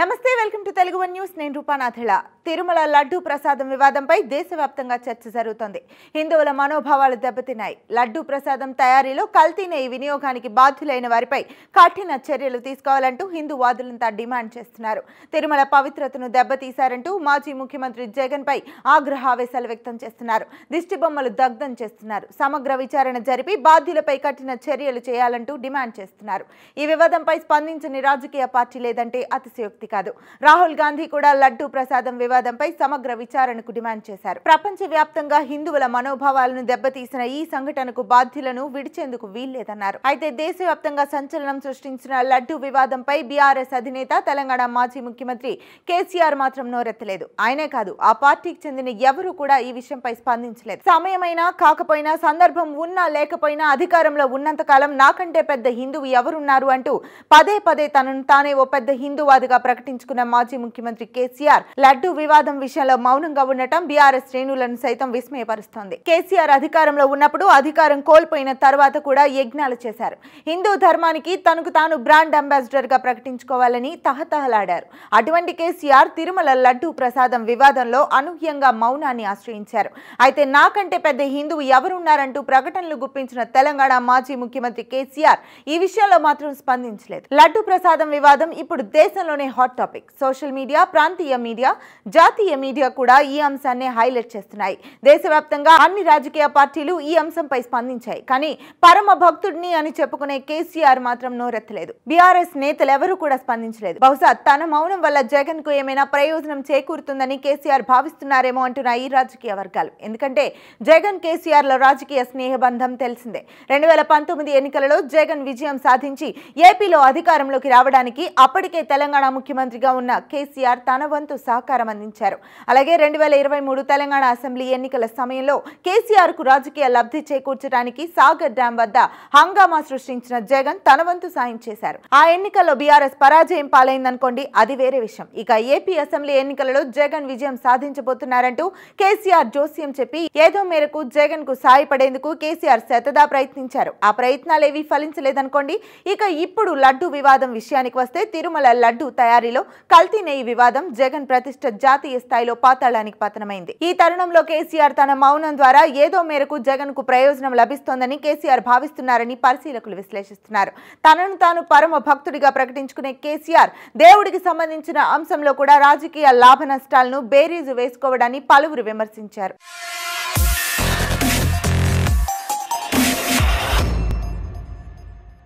నమస్తే welcome to Telugu one news నేను రూపానాథిళ తిరుమల లడ్డూ ప్రసాదం వివాదంపై దేశవ్యాప్తంగా చర్చ జరుగుతోంది హిందువుల మనోభావాలు దెబ్బతిన్నాయి లడ్డూ ప్రసాదం తయారీలో కల్తీ నెయ్యి వినియోగానికి బాధ్యులైన వారిపై కఠిన చర్యలు తీసుకోవాలంటూ వాదులంతా డిమాండ్ చేస్తున్నారు తిరుమల పవిత్రతను దెబ్బతీశారంటూ మాజీ ముఖ్యమంత్రి జగన్పై ఆగ్రహావేశాలు వ్యక్తం చేస్తున్నారు దిష్టిబొమ్మలు దగ్ధం చేస్తున్నారు సమగ్ర విచారణ జరిపి బాధ్యులపై కఠిన చర్యలు చేయాలంటూ డిమాండ్ చేస్తున్నారు ఈ వివాదంపై స్పందించని రాజకీయ పార్టీ లేదంటే అతిశయోక్తి వ్యక్తి కాదు రాహుల్ గాంధీ కూడా లడ్డూ ప్రసాదం వివాదంపై సమగ్ర విచారణకు డిమాండ్ చేశారు ప్రపంచ వ్యాప్తంగా హిందువుల మనోభావాలను దెబ్బతీసిన ఈ సంఘటనకు బాధ్యులను విడిచేందుకు వీల్లేదన్నారు అయితే దేశవ్యాప్తంగా సంచలనం సృష్టించిన లడ్డూ వివాదంపై బీఆర్ఎస్ అధినేత తెలంగాణ మాజీ ముఖ్యమంత్రి కేసీఆర్ మాత్రం నోరెత్తలేదు ఆయనే కాదు ఆ పార్టీకి చెందిన ఎవరూ కూడా ఈ విషయంపై స్పందించలేదు సమయమైనా కాకపోయినా సందర్భం ఉన్నా లేకపోయినా అధికారంలో ఉన్నంతకాలం నాకంటే పెద్ద హిందువు ఎవరున్నారు అంటూ పదే పదే తనను తానే ఓ పెద్ద హిందువాదిగా ప్రకటించుకున్న మాజీ ముఖ్యమంత్రి కేసీఆర్ లడ్డు వివాదం విషయంలో మౌనంగా ఉండటం బీఆర్ఎస్ శ్రేణులను సైతం విస్మయపరుస్తోంది కేసీఆర్ అధికారంలో ఉన్నప్పుడు అధికారం కోల్పోయిన తర్వాత కూడా యజ్ఞాలు చేశారు హిందూ ధర్మానికి తనకు తాను బ్రాండ్ అంబాసిడర్ గా ప్రకటించుకోవాలని తహతహలాడారు అటువంటి కేసీఆర్ తిరుమల లడ్డూ ప్రసాదం వివాదంలో అనూహ్యంగా మౌనాన్ని ఆశ్రయించారు అయితే నాకంటే పెద్ద హిందువు ఎవరున్నారంటూ ప్రకటనలు గుప్పించిన తెలంగాణ మాజీ ముఖ్యమంత్రి కేసీఆర్ ఈ విషయంలో మాత్రం స్పందించలేదు లడ్డూ ప్రసాదం వివాదం ఇప్పుడు దేశంలోనే హాట్ టాపిక్ సోషల్ మీడియా ప్రాంతీయ మీడియా జాతీయ మీడియా కూడా ఈ అంశాన్ని హైలైట్ చేస్తున్నాయి దేశవ్యాప్తంగా అన్ని రాజకీయ పార్టీలు ఈ అంశంపై స్పందించాయి కానీ పరమ భక్తుడిని అని చెప్పుకునే కేసీఆర్ మాత్రం నోరెత్తలేదు బీఆర్ఎస్ నేతలు ఎవరూ కూడా స్పందించలేదు బహుశా తన మౌనం వల్ల జగన్ కు ఏమైనా ప్రయోజనం చేకూరుతుందని కేసీఆర్ భావిస్తున్నారేమో అంటున్నాయి రాజకీయ వర్గాలు ఎందుకంటే జగన్ కేసీఆర్ లో రాజకీయ స్నేహబంధం తెలిసిందే రెండు వేల పంతొమ్మిది ఎన్నికలలో జగన్ విజయం సాధించి ఏపీలో అధికారంలోకి రావడానికి అప్పటికే తెలంగాణ ముఖ్యమంత్రి ముఖ్యమంత్రిగా ఉన్న కేసీఆర్ తన వంతు సహకారం అందించారు అలాగే రెండు వేల ఇరవై మూడు తెలంగాణ అసెంబ్లీ ఎన్నికల సమయంలో కు రాజకీయ లబ్ధి చేకూర్చడానికి సాగర్ డ్యాం వద్ద హంగామా సృష్టించిన జగన్ తన వంతు సాయం చేశారు ఆ ఎన్నికల్లో బీఆర్ఎస్ పరాజయం పాలైందనుకోండి అది వేరే విషయం ఇక ఏపీ అసెంబ్లీ ఎన్నికలలో జగన్ విజయం సాధించబోతున్నారంటూ కేసీఆర్ జోస్యం చెప్పి ఏదో మేరకు జగన్ కు సాయపడేందుకు కేసీఆర్ శతదా ప్రయత్నించారు ఆ ప్రయత్నాలేవీ ఫలించలేదనుకోండి ఇక ఇప్పుడు లడ్డు వివాదం విషయానికి వస్తే తిరుమల లడ్డు తయారు తయారీలో కల్తీ నెయ్యి వివాదం జగన్ ప్రతిష్ట జాతీయ స్థాయిలో పాతాళానికి పతనమైంది ఈ తరుణంలో కేసీఆర్ తన మౌనం ద్వారా ఏదో మేరకు జగన్ కు ప్రయోజనం లభిస్తోందని కేసీఆర్ భావిస్తున్నారని పరిశీలకులు విశ్లేషిస్తున్నారు తనను తాను పరమ భక్తుడిగా ప్రకటించుకునే కేసీఆర్ దేవుడికి సంబంధించిన అంశంలో కూడా రాజకీయ లాభ నష్టాలను బేరీజు వేసుకోవడాన్ని పలువురు విమర్శించారు